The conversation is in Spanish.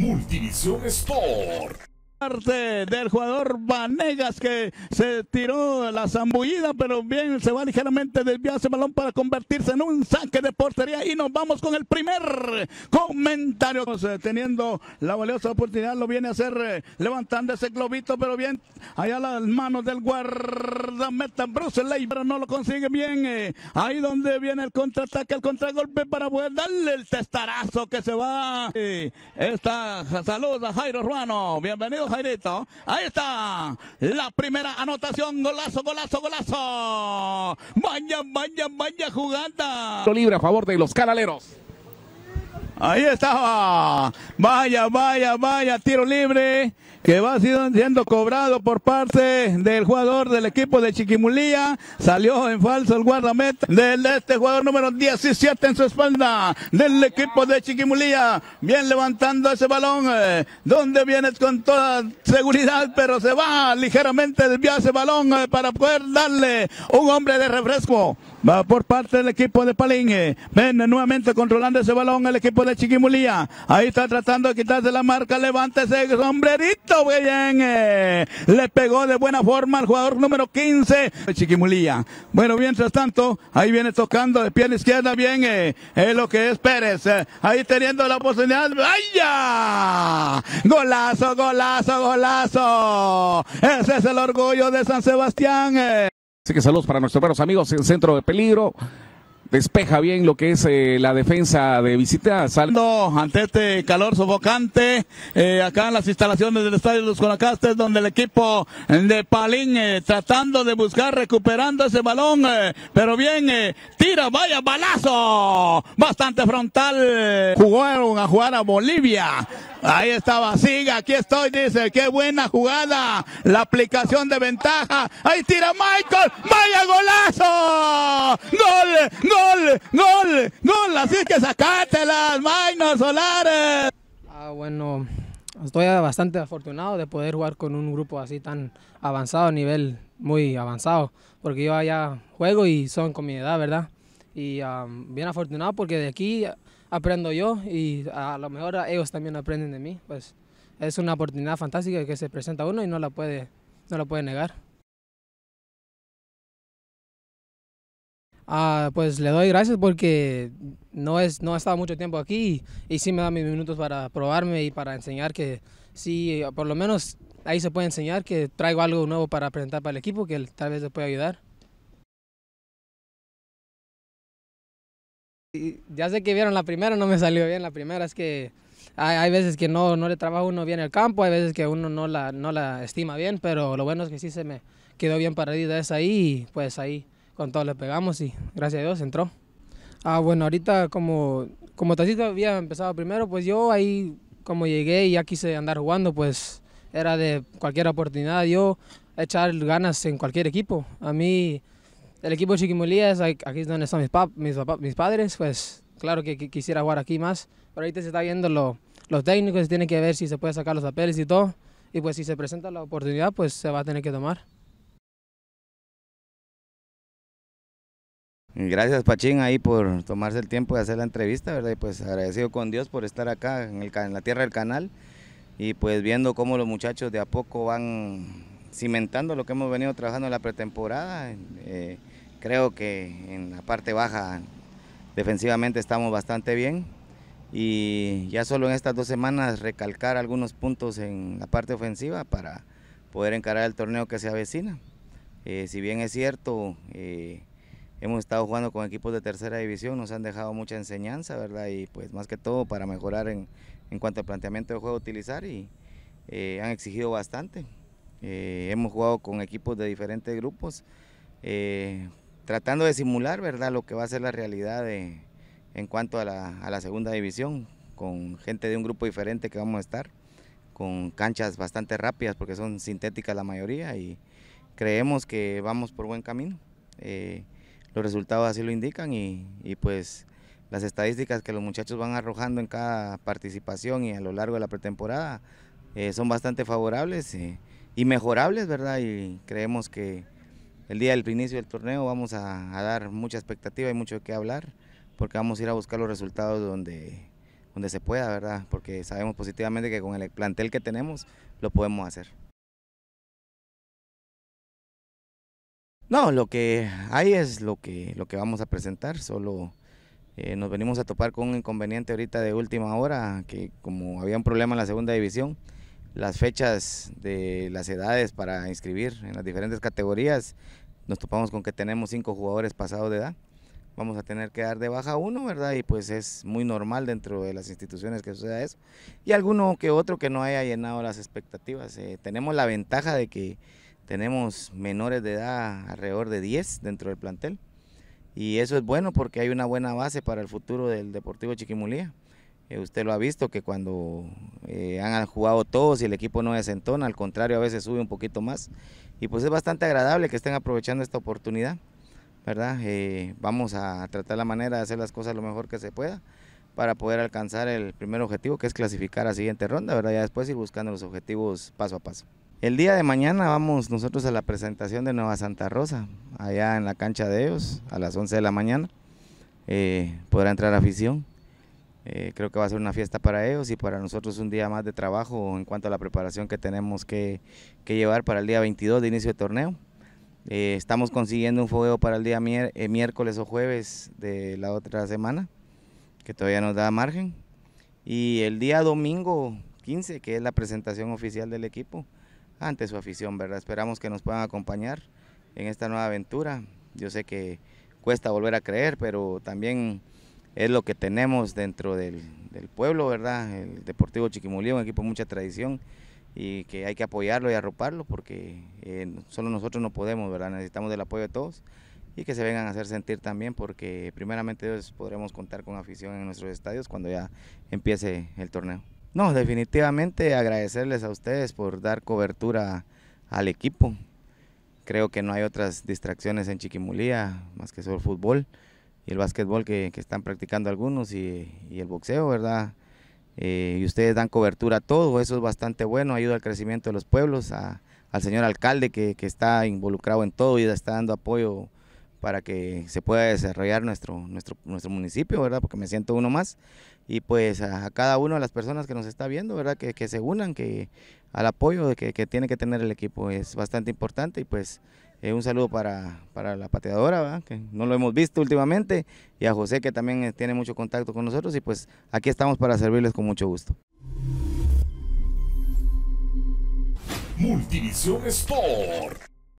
Multivisión Sport parte del jugador Vanegas que se tiró la zambullida, pero bien se va ligeramente desviado ese balón para convertirse en un saque de portería y nos vamos con el primer comentario. Eh, teniendo la valiosa oportunidad, lo viene a hacer eh, levantando ese globito, pero bien allá las manos del guardameta Bruce Ley, pero no lo consigue bien. Eh, ahí donde viene el contraataque, el contragolpe para poder darle el testarazo que se va. Esta saluda a Jairo Ruano. bienvenido Jairito. Ahí está. La primera anotación. Golazo, golazo, golazo. Vaya, vaya, vaya jugando Libre a favor de los canaleros. Ahí estaba. Vaya, vaya, vaya, tiro libre que va siendo cobrado por parte del jugador del equipo de Chiquimulilla. Salió en falso el guardameta de este jugador número 17 en su espalda del equipo de Chiquimulilla. Bien levantando ese balón. Eh, donde vienes con toda seguridad, pero se va ligeramente desviado ese balón eh, para poder darle un hombre de refresco. Va por parte del equipo de Palín. Eh. Ven eh, nuevamente controlando ese balón el equipo de Chiquimulía. Ahí está tratando de quitarse la marca. Levántese el sombrerito, bien. Eh. Le pegó de buena forma al jugador número 15 de Chiquimulía. Bueno, mientras tanto, ahí viene tocando de pierna izquierda. Bien, es lo que es Pérez. ahí teniendo la oportunidad. ¡Vaya! Golazo, golazo, golazo. Ese es el orgullo de San Sebastián que saludos para nuestros buenos amigos en Centro de Peligro. Despeja bien lo que es eh, la defensa de visita. Saldo ante este calor sofocante, eh, acá en las instalaciones del Estadio de los Colacastes, donde el equipo de Palín eh, tratando de buscar, recuperando ese balón, pero bien, tira, vaya balazo, bastante frontal. Jugaron a jugar a Bolivia, Ahí estaba, siga, aquí estoy, dice, qué buena jugada, la aplicación de ventaja, ahí tira Michael, vaya golazo, gol, gol, gol, gol, así que sacártelas, Maynor Solares. Ah, bueno, estoy bastante afortunado de poder jugar con un grupo así tan avanzado, nivel muy avanzado, porque yo allá juego y son con mi edad, ¿verdad? y bien afortunado porque de aquí aprendo yo y a lo mejor ellos también aprenden de mí. Pues es una oportunidad fantástica que se presenta a uno y no la puede, no la puede negar. Ah, pues le doy gracias porque no, es, no he estado mucho tiempo aquí y, sí me da mis minutos para probarme y para enseñar que sí, por lo menos ahí se puede enseñar que traigo algo nuevo para presentar para el equipo que tal vez le pueda ayudar. Ya sé que vieron la primera, no me salió bien la primera, es que hay, hay veces que no, no le trabaja uno bien el campo, hay veces que uno no la, no la estima bien, pero lo bueno es que sí se me quedó bien paradita esa ahí y pues ahí con todo le pegamos y gracias a Dios entró. Ah, bueno, ahorita como, como Tacito había empezado primero, pues yo ahí como llegué y ya quise andar jugando, pues era de cualquier oportunidad yo echar ganas en cualquier equipo. A mí el equipo de Chiquimulías, aquí es donde están mis, pap, mis, padres, pues claro que, quisiera jugar aquí más, pero ahorita se está viendo los técnicos, tiene que ver si se puede sacar los papeles y todo, y pues si se presenta la oportunidad, pues se va a tener que tomar. Gracias Pachín ahí por tomarse el tiempo de hacer la entrevista, ¿verdad? Y pues agradecido con Dios por estar acá en, la tierra del canal y pues viendo cómo los muchachos de a poco van cimentando lo que hemos venido trabajando en la pretemporada. Eh, Creo que en la parte baja defensivamente estamos bastante bien y ya solo en estas dos semanas recalcar algunos puntos en la parte ofensiva para poder encarar el torneo que se avecina. Eh, si bien es cierto, eh, hemos estado jugando con equipos de tercera división, nos han dejado mucha enseñanza, ¿verdad? Y pues más que todo para mejorar en, cuanto al planteamiento de juego utilizar y eh, han exigido bastante. hemos jugado con equipos de diferentes grupos tratando de simular, ¿verdad?, lo que va a ser la realidad en cuanto a la, segunda división, con gente de un grupo diferente que vamos a estar, con canchas bastante rápidas porque son sintéticas la mayoría y creemos que vamos por buen camino. Eh, los resultados así lo indican y, pues las estadísticas que los muchachos van arrojando en cada participación y a lo largo de la pretemporada eh, son bastante favorables eh, y mejorables, ¿verdad? Y creemos que el día del inicio del torneo vamos a, dar mucha expectativa y mucho que hablar, porque vamos a ir a buscar los resultados donde, donde se pueda, ¿verdad? Porque sabemos positivamente que con el plantel que tenemos lo podemos hacer. No, lo que hay es lo que, lo que vamos a presentar, solo eh, nos venimos a topar con un inconveniente ahorita de última hora, que como había un problema en la segunda división, las fechas de las edades para inscribir en las diferentes categorías nos topamos con que tenemos cinco jugadores pasados de edad, vamos a tener que dar de baja uno, ¿verdad? Y pues es muy normal dentro de las instituciones que suceda eso. Y alguno que otro que no haya llenado las expectativas. Eh, tenemos la ventaja de que tenemos menores de edad alrededor de 10 dentro del plantel. Y eso es bueno porque hay una buena base para el futuro del Deportivo Chiquimulía. Eh, usted lo ha visto que cuando eh, han jugado todos y el equipo no desentona, al contrario, a veces sube un poquito más. Y pues es bastante agradable que estén aprovechando esta oportunidad, ¿verdad? Eh, vamos a tratar la manera de hacer las cosas lo mejor que se pueda para poder alcanzar el primer objetivo que es clasificar a la siguiente ronda, ¿verdad? Ya después ir buscando los objetivos paso a paso. El día de mañana vamos nosotros a la presentación de Nueva Santa Rosa, allá en la cancha de ellos, a las 11 de la mañana. podrá entrar afición. Eh, creo que va a ser una fiesta para ellos y para nosotros un día más de trabajo en cuanto a la preparación que tenemos que, llevar para el día 22 de inicio de torneo. Eh, estamos consiguiendo un fogueo para el día eh, miércoles o jueves de la otra semana, que todavía nos da margen. Y el día domingo 15, que es la presentación oficial del equipo, ante su afición, ¿verdad? Esperamos que nos puedan acompañar en esta nueva aventura. Yo sé que cuesta volver a creer, pero también es lo que tenemos dentro del, pueblo, ¿verdad? El Deportivo Chiquimulí, un equipo de mucha tradición y que hay que apoyarlo y arroparlo porque eh, solo nosotros no podemos, ¿verdad? Necesitamos del apoyo de todos y que se vengan a hacer sentir también porque primeramente podremos contar con afición en nuestros estadios cuando ya empiece el torneo. No, definitivamente agradecerles a ustedes por dar cobertura al equipo. Creo que no hay otras distracciones en Chiquimulía más que el fútbol y el básquetbol que, que están practicando algunos y, y el boxeo, ¿verdad? Eh, y ustedes dan cobertura a todo, eso es bastante bueno, ayuda al crecimiento de los pueblos, a, al señor alcalde que, que, está involucrado en todo y está dando apoyo para que se pueda desarrollar nuestro, nuestro, nuestro municipio, ¿verdad? Porque me siento uno más. Y pues a, cada una de las personas que nos está viendo, ¿verdad? Que, que se unan, que al apoyo que, que tiene que tener el equipo es bastante importante y pues eh, un saludo para, la pateadora, que no lo hemos visto últimamente, y a José, que también eh, tiene mucho contacto con nosotros, y pues aquí estamos para servirles con mucho gusto. Multivisión Sport.